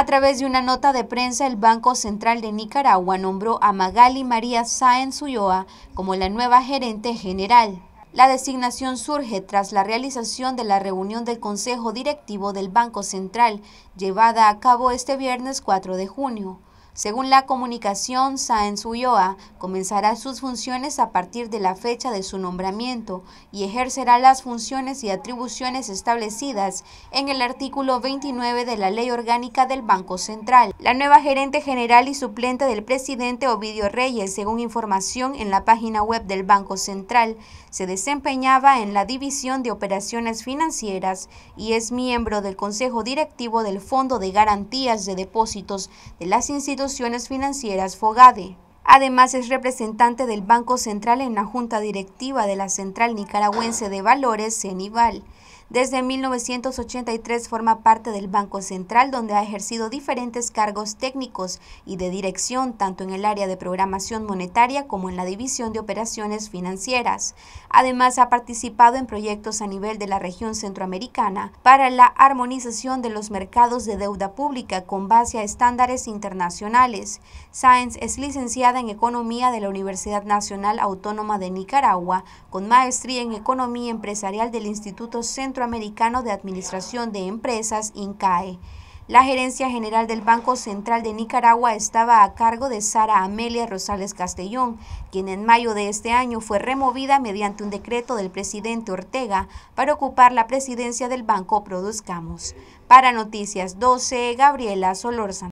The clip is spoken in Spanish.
A través de una nota de prensa, el Banco Central de Nicaragua nombró a Magali María Sáenz Ulloa como la nueva gerente general. La designación surge tras la realización de la reunión del Consejo Directivo del Banco Central, llevada a cabo este viernes 4 de junio. Según la comunicación, Sáenz Ulloa comenzará sus funciones a partir de la fecha de su nombramiento y ejercerá las funciones y atribuciones establecidas en el artículo 29 de la Ley Orgánica del Banco Central. La nueva gerente general y suplente del presidente Ovidio Reyes, según información en la página web del Banco Central, se desempeñaba en la División de Operaciones Financieras y es miembro del Consejo Directivo del Fondo de Garantías de Depósitos de las instituciones financieras FOGADE. Además es representante del Banco Central en la Junta Directiva de la Central Nicaragüense de Valores, CENIVAL, desde 1983 forma parte del Banco Central, donde ha ejercido diferentes cargos técnicos y de dirección, tanto en el área de programación monetaria como en la división de operaciones financieras. Además, ha participado en proyectos a nivel de la región centroamericana para la armonización de los mercados de deuda pública con base a estándares internacionales. Sáenz es licenciada en Economía de la Universidad Nacional Autónoma de Nicaragua, con maestría en Economía Empresarial del Instituto Centro americano de Administración de Empresas, INCAE. La gerencia general del Banco Central de Nicaragua estaba a cargo de Sara Amelia Rosales Castellón, quien en mayo de este año fue removida mediante un decreto del presidente Ortega para ocupar la presidencia del banco Produzcamos. Para Noticias 12, Gabriela Solorza.